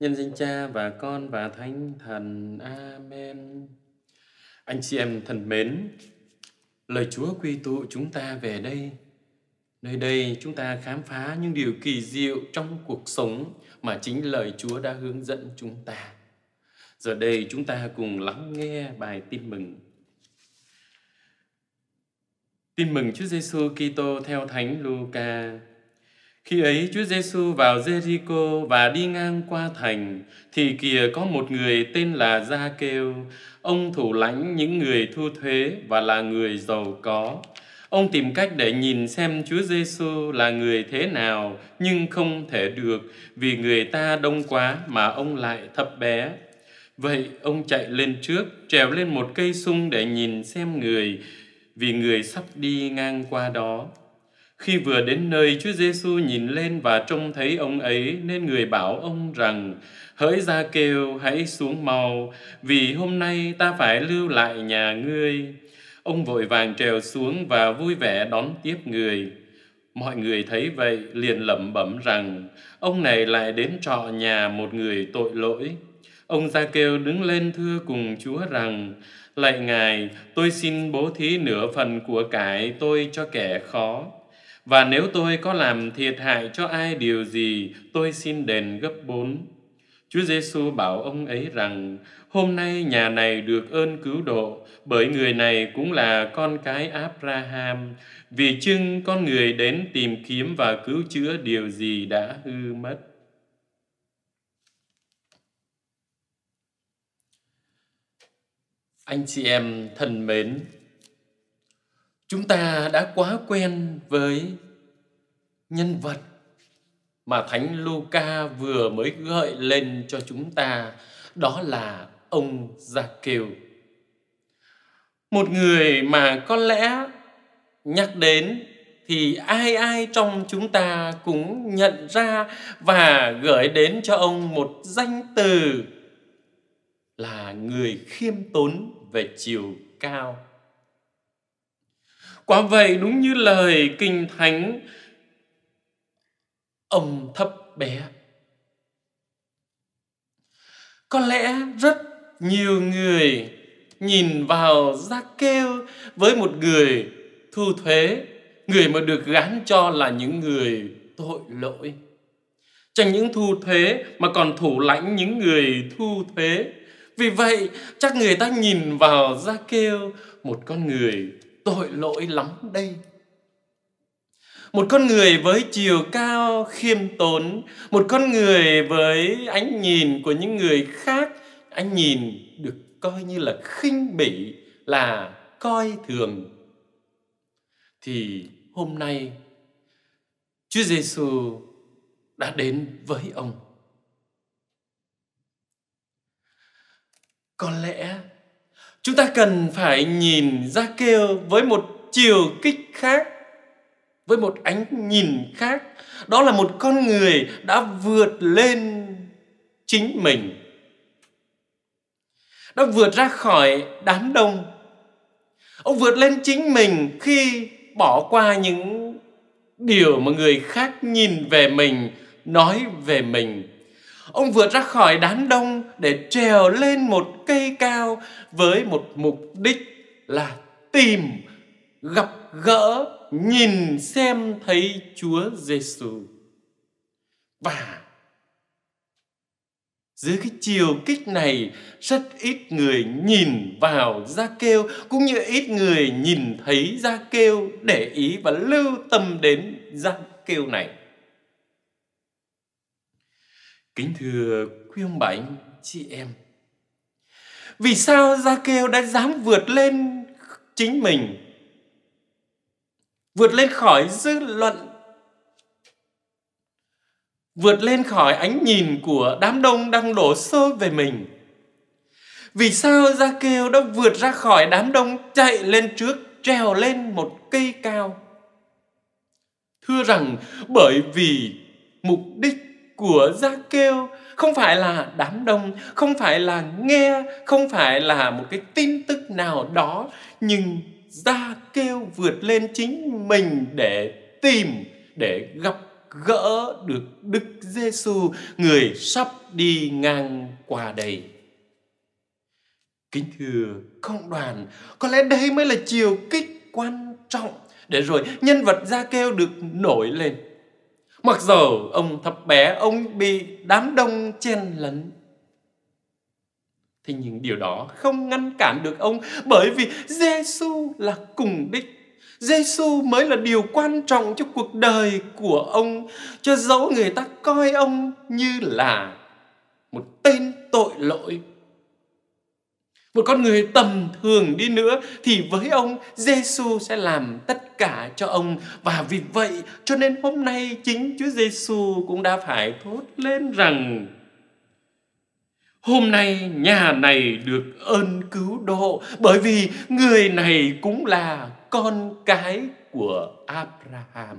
Nhân danh Cha và Con và Thánh Thần. Amen. Anh chị em thân mến, lời Chúa quy tụ chúng ta về đây. Nơi đây chúng ta khám phá những điều kỳ diệu trong cuộc sống mà chính lời Chúa đã hướng dẫn chúng ta. Giờ đây chúng ta cùng lắng nghe bài tin mừng. Tin mừng Chúa Giêsu Kitô theo Thánh Luca. Khi ấy Chúa Giêsu vào Jericho và đi ngang qua thành thì kìa có một người tên là Gia Kêu, ông thủ lãnh những người thu thuế và là người giàu có. Ông tìm cách để nhìn xem Chúa Giêsu là người thế nào nhưng không thể được vì người ta đông quá mà ông lại thấp bé. Vậy ông chạy lên trước, trèo lên một cây sung để nhìn xem người vì người sắp đi ngang qua đó. Khi vừa đến nơi, Chúa Giêsu nhìn lên và trông thấy ông ấy, nên người bảo ông rằng, hỡi ra kêu, hãy xuống mau, vì hôm nay ta phải lưu lại nhà ngươi. Ông vội vàng trèo xuống và vui vẻ đón tiếp người. Mọi người thấy vậy, liền lẩm bẩm rằng, ông này lại đến trọ nhà một người tội lỗi. Ông gia kêu đứng lên thưa cùng Chúa rằng, Lạy Ngài, tôi xin bố thí nửa phần của cải tôi cho kẻ khó và nếu tôi có làm thiệt hại cho ai điều gì, tôi xin đền gấp bốn. Chúa Giêsu bảo ông ấy rằng, hôm nay nhà này được ơn cứu độ, bởi người này cũng là con cái Abraham, vì chưng con người đến tìm kiếm và cứu chữa điều gì đã hư mất. Anh chị em thân mến, chúng ta đã quá quen với nhân vật mà thánh Luca vừa mới gợi lên cho chúng ta đó là ông Gia Kiều. Một người mà có lẽ nhắc đến thì ai ai trong chúng ta cũng nhận ra và gửi đến cho ông một danh từ là người khiêm tốn về chiều cao Quả vậy đúng như lời Kinh Thánh ông thấp bé. Có lẽ rất nhiều người nhìn vào ra kêu với một người thu thuế, người mà được gán cho là những người tội lỗi. Chẳng những thu thuế mà còn thủ lãnh những người thu thuế. Vì vậy, chắc người ta nhìn vào ra Kêu một con người tội lỗi lắm đây một con người với chiều cao khiêm tốn một con người với ánh nhìn của những người khác ánh nhìn được coi như là khinh bỉ là coi thường thì hôm nay Chúa Giêsu đã đến với ông. Có lẽ Chúng ta cần phải nhìn ra kêu với một chiều kích khác, với một ánh nhìn khác. Đó là một con người đã vượt lên chính mình. Đã vượt ra khỏi đám đông. Ông vượt lên chính mình khi bỏ qua những điều mà người khác nhìn về mình, nói về mình Ông vượt ra khỏi đám đông để trèo lên một cây cao với một mục đích là tìm, gặp gỡ, nhìn xem thấy Chúa Giêsu. Và dưới cái chiều kích này rất ít người nhìn vào gia kêu cũng như ít người nhìn thấy gia kêu để ý và lưu tâm đến gia kêu này Kính thưa quý ông bà anh chị em Vì sao Gia Kêu đã dám vượt lên chính mình Vượt lên khỏi dư luận Vượt lên khỏi ánh nhìn của đám đông đang đổ xô về mình Vì sao Gia Kêu đã vượt ra khỏi đám đông chạy lên trước Trèo lên một cây cao Thưa rằng bởi vì mục đích của giác kêu không phải là đám đông không phải là nghe không phải là một cái tin tức nào đó nhưng ra kêu vượt lên chính mình để tìm để gặp gỡ được Đức Giêsu người sắp đi ngang qua đây. Kính thưa cộng đoàn, có lẽ đây mới là chiều kích quan trọng để rồi nhân vật ra kêu được nổi lên. Mặc dầu ông thập bé ông bị đám đông chen lấn Thế nhưng điều đó không ngăn cản được ông bởi vì Giêsu là cùng đích. Giêsu mới là điều quan trọng cho cuộc đời của ông, cho dẫu người ta coi ông như là một tên tội lỗi một con người tầm thường đi nữa thì với ông, Giêsu sẽ làm tất cả cho ông và vì vậy cho nên hôm nay chính Chúa Giêsu cũng đã phải thốt lên rằng Hôm nay nhà này được ơn cứu độ bởi vì người này cũng là con cái của Abraham.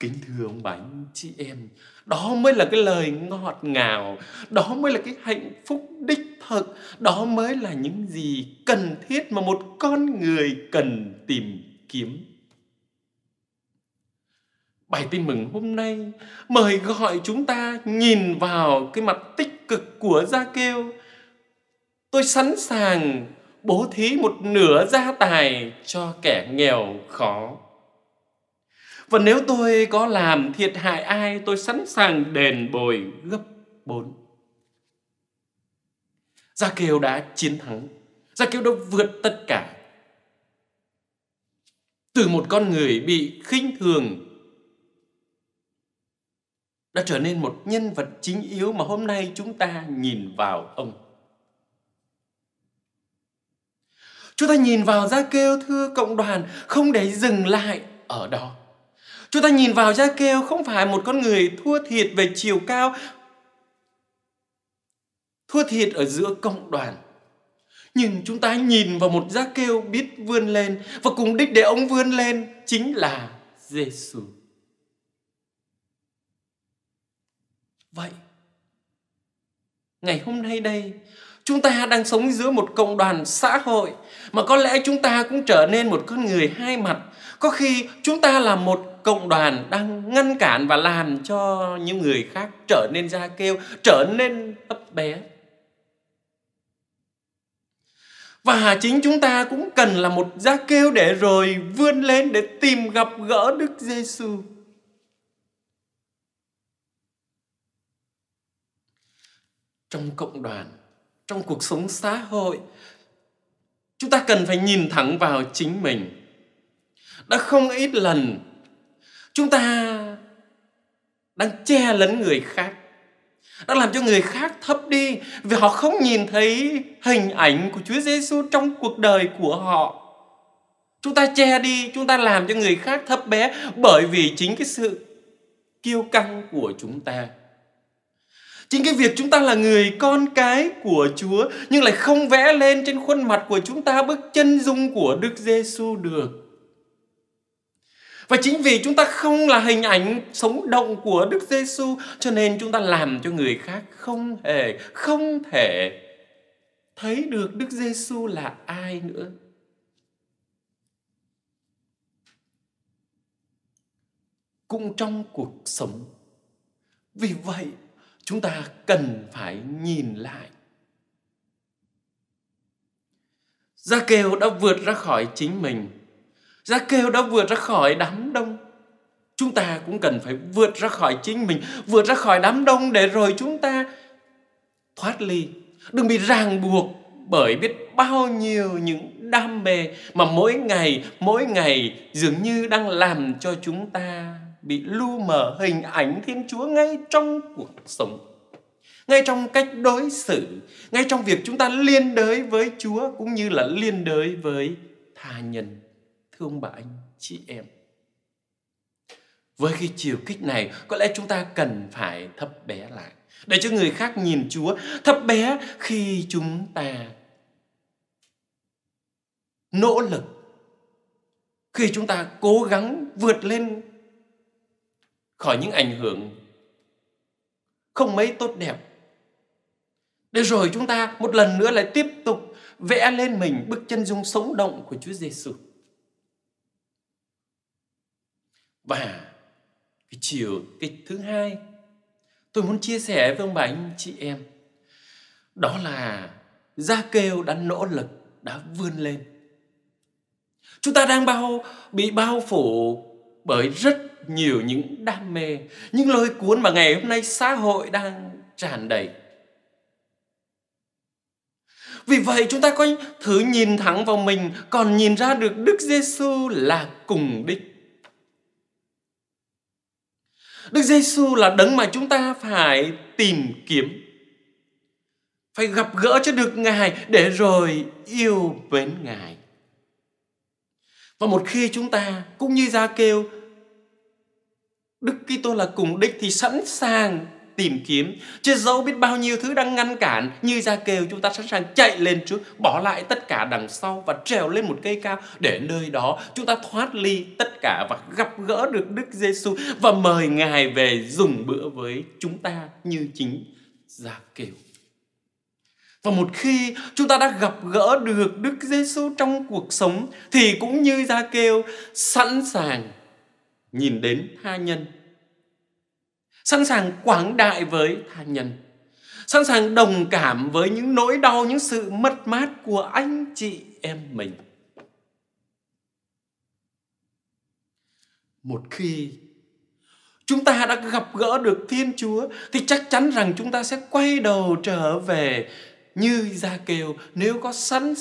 Kính thưa ông bà chị em, đó mới là cái lời ngọt ngào, đó mới là cái hạnh phúc đích thực, đó mới là những gì cần thiết mà một con người cần tìm kiếm. Bài tin mừng hôm nay mời gọi chúng ta nhìn vào cái mặt tích cực của Gia Kêu. Tôi sẵn sàng bố thí một nửa gia tài cho kẻ nghèo khó và nếu tôi có làm thiệt hại ai, tôi sẵn sàng đền bồi gấp bốn. Gia Kiều đã chiến thắng. Gia Kiều đã vượt tất cả. Từ một con người bị khinh thường đã trở nên một nhân vật chính yếu mà hôm nay chúng ta nhìn vào ông. Chúng ta nhìn vào Gia Kêu thưa cộng đoàn không để dừng lại ở đó. Chúng ta nhìn vào Gia Kêu không phải một con người thua thiệt về chiều cao, thua thiệt ở giữa cộng đoàn. Nhưng chúng ta nhìn vào một Gia Kêu biết vươn lên và cùng đích để ông vươn lên chính là Giêsu. Vậy, ngày hôm nay đây, chúng ta đang sống giữa một cộng đoàn xã hội mà có lẽ chúng ta cũng trở nên một con người hai mặt có khi chúng ta là một cộng đoàn đang ngăn cản và làm cho những người khác trở nên ra kêu trở nên ấp bé và chính chúng ta cũng cần là một ra kêu để rồi vươn lên để tìm gặp gỡ Đức Giêsu. Trong cộng đoàn, trong cuộc sống xã hội, chúng ta cần phải nhìn thẳng vào chính mình đã không ít lần chúng ta đang che lấn người khác đã làm cho người khác thấp đi vì họ không nhìn thấy hình ảnh của Chúa Giêsu trong cuộc đời của họ. Chúng ta che đi, chúng ta làm cho người khác thấp bé bởi vì chính cái sự kiêu căng của chúng ta. Chính cái việc chúng ta là người con cái của Chúa nhưng lại không vẽ lên trên khuôn mặt của chúng ta bức chân dung của Đức Giêsu được. Và chính vì chúng ta không là hình ảnh sống động của Đức Giêsu cho nên chúng ta làm cho người khác không hề không thể thấy được Đức Giêsu là ai nữa. Cũng trong cuộc sống. Vì vậy, chúng ta cần phải nhìn lại. Gia Kêu đã vượt ra khỏi chính mình ra kêu đã vượt ra khỏi đám đông Chúng ta cũng cần phải vượt ra khỏi chính mình Vượt ra khỏi đám đông để rồi chúng ta thoát ly Đừng bị ràng buộc bởi biết bao nhiêu những đam mê Mà mỗi ngày, mỗi ngày dường như đang làm cho chúng ta Bị lu mờ hình ảnh Thiên Chúa ngay trong cuộc sống ngay trong cách đối xử, ngay trong việc chúng ta liên đới với Chúa cũng như là liên đới với tha nhân thương bà anh chị em với cái chiều kích này có lẽ chúng ta cần phải thấp bé lại để cho người khác nhìn chúa thấp bé khi chúng ta nỗ lực khi chúng ta cố gắng vượt lên khỏi những ảnh hưởng không mấy tốt đẹp để rồi chúng ta một lần nữa lại tiếp tục vẽ lên mình bức chân dung sống động của Chúa Giêsu. và cái chiều cái thứ hai tôi muốn chia sẻ với ông bà anh chị em đó là gia kêu đã nỗ lực đã vươn lên chúng ta đang bao bị bao phủ bởi rất nhiều những đam mê những lôi cuốn mà ngày hôm nay xã hội đang tràn đầy vì vậy chúng ta có thử nhìn thẳng vào mình còn nhìn ra được Đức Giêsu là cùng đích Đức Giêsu là đấng mà chúng ta phải tìm kiếm. Phải gặp gỡ cho được Ngài để rồi yêu mến Ngài. Và một khi chúng ta cũng như ra kêu Đức Kitô là cùng đích thì sẵn sàng tìm kiếm Chứ dẫu biết bao nhiêu thứ đang ngăn cản Như ra kêu chúng ta sẵn sàng chạy lên trước Bỏ lại tất cả đằng sau Và trèo lên một cây cao Để nơi đó chúng ta thoát ly tất cả Và gặp gỡ được Đức giê Giêsu Và mời Ngài về dùng bữa với chúng ta Như chính ra kêu và một khi chúng ta đã gặp gỡ được Đức Giêsu trong cuộc sống thì cũng như Gia Kêu sẵn sàng nhìn đến tha nhân sẵn sàng quảng đại với tha nhân, sẵn sàng đồng cảm với những nỗi đau, những sự mất mát của anh chị em mình. Một khi chúng ta đã gặp gỡ được Thiên Chúa thì chắc chắn rằng chúng ta sẽ quay đầu trở về như Gia Kêu nếu có sẵn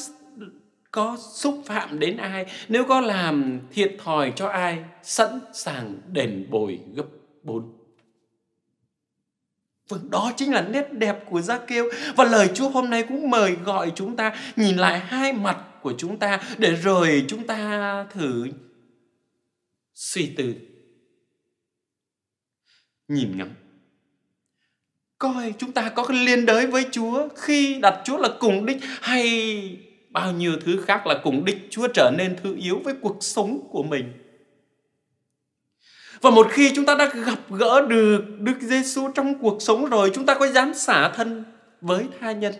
có xúc phạm đến ai, nếu có làm thiệt thòi cho ai, sẵn sàng đền bồi gấp bốn. Vâng, đó chính là nét đẹp của Gia Kêu Và lời Chúa hôm nay cũng mời gọi chúng ta nhìn lại hai mặt của chúng ta Để rồi chúng ta thử suy tư Nhìn ngắm Coi chúng ta có liên đới với Chúa Khi đặt Chúa là cùng đích Hay bao nhiêu thứ khác là cùng đích Chúa trở nên thứ yếu với cuộc sống của mình và một khi chúng ta đã gặp gỡ được Đức Giêsu trong cuộc sống rồi, chúng ta có dám xả thân với tha nhân.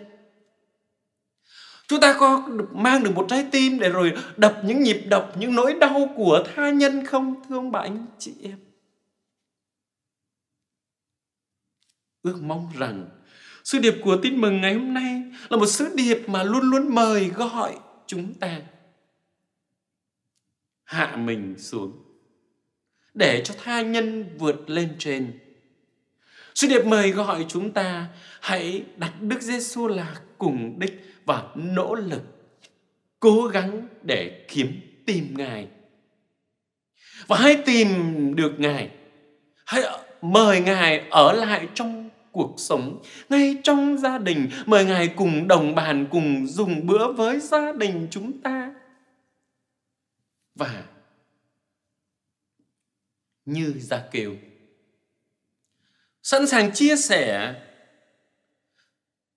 Chúng ta có mang được một trái tim để rồi đập những nhịp đập, những nỗi đau của tha nhân không, thưa ông bà anh chị em? Ước mong rằng sứ điệp của tin mừng ngày hôm nay là một sứ điệp mà luôn luôn mời gọi chúng ta hạ mình xuống để cho tha nhân vượt lên trên. Sư Điệp mời gọi chúng ta hãy đặt Đức Giêsu là cùng đích và nỗ lực cố gắng để kiếm tìm Ngài. Và hãy tìm được Ngài. Hãy mời Ngài ở lại trong cuộc sống, ngay trong gia đình, mời Ngài cùng đồng bàn cùng dùng bữa với gia đình chúng ta. Và như Gia Kiều. Sẵn sàng chia sẻ,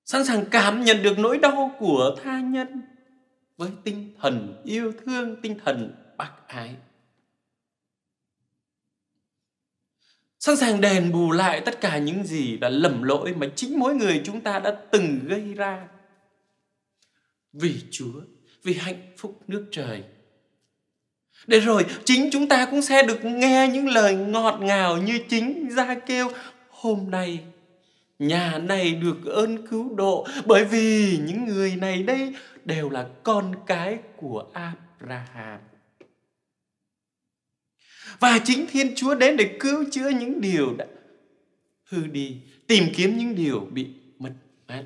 sẵn sàng cảm nhận được nỗi đau của tha nhân với tinh thần yêu thương, tinh thần bác ái. Sẵn sàng đền bù lại tất cả những gì đã lầm lỗi mà chính mỗi người chúng ta đã từng gây ra. Vì Chúa, vì hạnh phúc nước trời để rồi chính chúng ta cũng sẽ được nghe những lời ngọt ngào như chính ra kêu Hôm nay nhà này được ơn cứu độ bởi vì những người này đây đều là con cái của Abraham. Và chính Thiên Chúa đến để cứu chữa những điều đã hư đi, tìm kiếm những điều bị mất mát.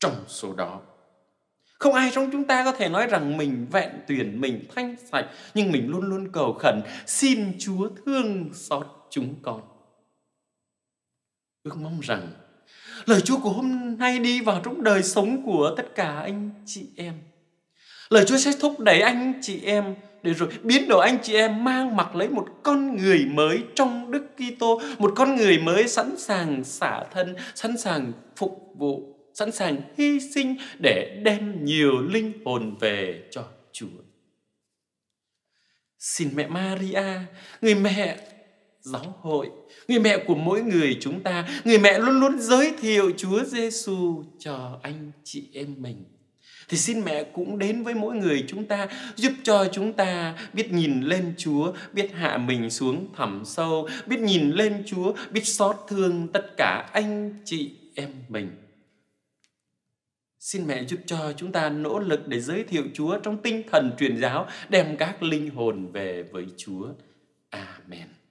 Trong số đó, không ai trong chúng ta có thể nói rằng mình vẹn tuyển mình thanh sạch nhưng mình luôn luôn cầu khẩn xin chúa thương xót chúng con ước mong rằng lời chúa của hôm nay đi vào trong đời sống của tất cả anh chị em lời chúa sẽ thúc đẩy anh chị em để rồi biến đổi anh chị em mang mặc lấy một con người mới trong Đức Kitô, một con người mới sẵn sàng xả thân, sẵn sàng phục vụ sẵn sàng hy sinh để đem nhiều linh hồn về cho Chúa. Xin mẹ Maria, người mẹ giáo hội, người mẹ của mỗi người chúng ta, người mẹ luôn luôn giới thiệu Chúa Giêsu cho anh chị em mình. Thì xin mẹ cũng đến với mỗi người chúng ta Giúp cho chúng ta biết nhìn lên Chúa Biết hạ mình xuống thẳm sâu Biết nhìn lên Chúa Biết xót thương tất cả anh chị em mình Xin mẹ giúp cho chúng ta nỗ lực để giới thiệu Chúa trong tinh thần truyền giáo, đem các linh hồn về với Chúa. Amen.